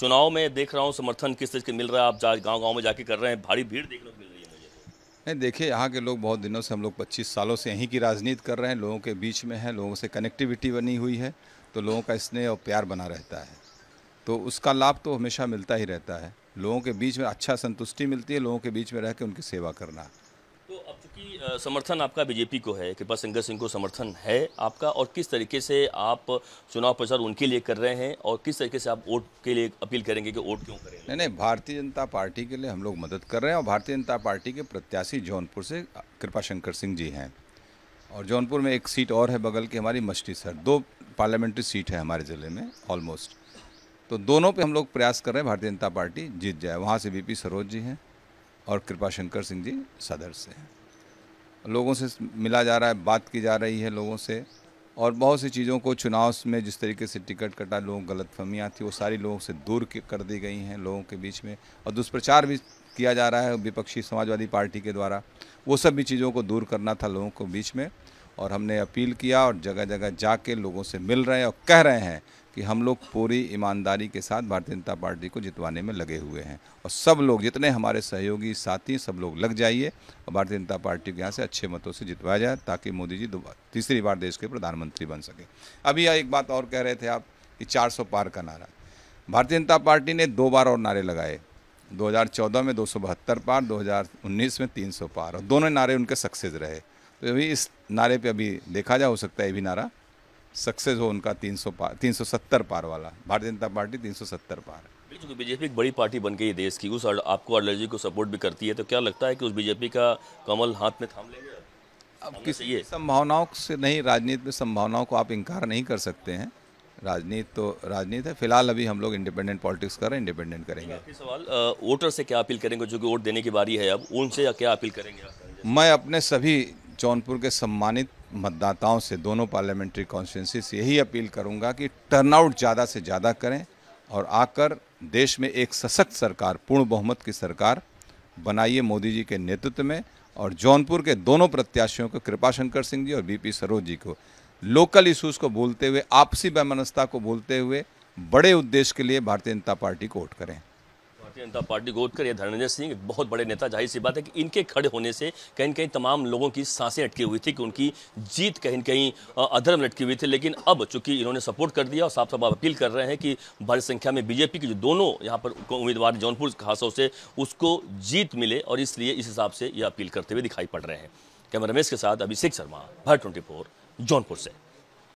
चुनाव में देख रहा हूँ समर्थन किस तरीके मिल रहा है आप जा गाँव गाँव में जाके कर रहे हैं भारी भीड़ देखने को मिल रही है नहीं देखिए यहाँ के लोग बहुत दिनों से हम लोग पच्चीस सालों से यहीं की राजनीति कर रहे हैं लोगों के बीच में है लोगों से कनेक्टिविटी बनी हुई है तो लोगों का स्नेह और प्यार बना रहता है तो उसका लाभ तो हमेशा मिलता ही रहता है लोगों के बीच में अच्छा संतुष्टि मिलती है लोगों के बीच में रह के उनकी सेवा करना कि समर्थन आपका बीजेपी को है कृपा सिंह सिंह को समर्थन है आपका और किस तरीके से आप चुनाव प्रचार उनके लिए कर रहे हैं और किस तरीके से आप वोट के लिए अपील करेंगे कि वोट क्यों करें नहीं नहीं भारतीय जनता पार्टी के लिए हम लोग मदद कर रहे हैं और भारतीय जनता पार्टी के प्रत्याशी जौनपुर से कृपा शंकर सिंह जी हैं और जौनपुर में एक सीट और है बगल की हमारी मछली सर दो पार्लियामेंट्री सीट है हमारे ज़िले में ऑलमोस्ट तो दोनों पे हम लोग प्रयास कर रहे हैं भारतीय जनता पार्टी जीत जाए वहाँ से बीपी सरोज जी हैं और कृपा शंकर सिंह जी सदर से हैं लोगों से मिला जा रहा है बात की जा रही है लोगों से और बहुत सी चीज़ों को चुनाव में जिस तरीके से टिकट कटा लोगों गलत फहमियाँ थी वो सारी लोगों से दूर कर दी गई हैं लोगों के बीच में और दुष्प्रचार भी किया जा रहा है विपक्षी समाजवादी पार्टी के द्वारा वो सब भी चीज़ों को दूर करना था लोगों को बीच में और हमने अपील किया और जगह जगह जाके लोगों से मिल रहे हैं और कह रहे हैं कि हम लोग पूरी ईमानदारी के साथ भारतीय जनता पार्टी को जितवाने में लगे हुए हैं और सब लोग जितने हमारे सहयोगी साथी सब लोग लग जाइए और भारतीय जनता पार्टी को यहाँ से अच्छे मतों से जितवाया जाए ताकि मोदी जी तीसरी बार देश के प्रधानमंत्री बन सके अभी एक बात और कह रहे थे आप कि चार पार का नारा भारतीय जनता पार्टी ने दो बार और नारे लगाए 2014 में दो पार 2019 में 300 पार और दोनों नारे उनके सक्सेस रहे तो अभी इस नारे पे अभी देखा जा हो सकता है ये भी नारा सक्सेस हो उनका 300 पार 370 पार वाला भारतीय जनता पार्टी 370 पार बिल्कुल बीजेपी एक बड़ी पार्टी बन गई है देश की उस अड़, आपको जी को सपोर्ट भी करती है तो क्या लगता है कि उस बीजेपी का कमल हाथ में थाम लेंगे अब किसी तो संभावनाओं से नहीं राजनीति में संभावनाओं को आप इनकार नहीं कर सकते हैं राजनीति तो राजनीति है फिलहाल अभी हम लोग इंडिपेंडेंट पॉलिटिक्स कर रहे हैं इंडिपेंडेंट अच्छा, करेंगे सवाल वोटर से क्या अपील करेंगे जो कि वोट देने की बारी है अब उनसे क्या अपील करेंगे मैं अपने सभी जौनपुर के सम्मानित मतदाताओं से दोनों पार्लियामेंट्री कॉन्स्टिट्यूंसी से यही अपील करूंगा कि टर्नआउट ज़्यादा से ज़्यादा करें और आकर देश में एक सशक्त सरकार पूर्ण बहुमत की सरकार बनाइए मोदी जी के नेतृत्व में और जौनपुर के दोनों प्रत्याशियों को कृपा शंकर सिंह जी और बीपी सरोज जी को लोकल इशूज़ को बोलते हुए आपसी वैमनस्ता को बोलते हुए बड़े उद्देश्य के लिए भारतीय जनता पार्टी को वोट करें भारतीय जनता पार्टी को उठकर धर्मेंद्र सिंह बहुत बड़े नेता जाहिर सी बात है कि इनके खड़े होने से कहीं कहीं तमाम लोगों की सांसें अटकी हुई थी कि उनकी जीत कहीं कहीं अधर्म लटकी हुई थी लेकिन अब चूंकि इन्होंने सपोर्ट कर दिया और साफ साफ अपील कर रहे हैं कि भारी संख्या में बीजेपी के जो दोनों यहाँ पर उम्मीदवार जौनपुर खासों से उसको जीत मिले और इसलिए इस हिसाब से ये अपील करते हुए दिखाई पड़ रहे हैं कैमरा रमेश के साथ अभिषेक शर्मा भर ट्वेंटी जौनपुर से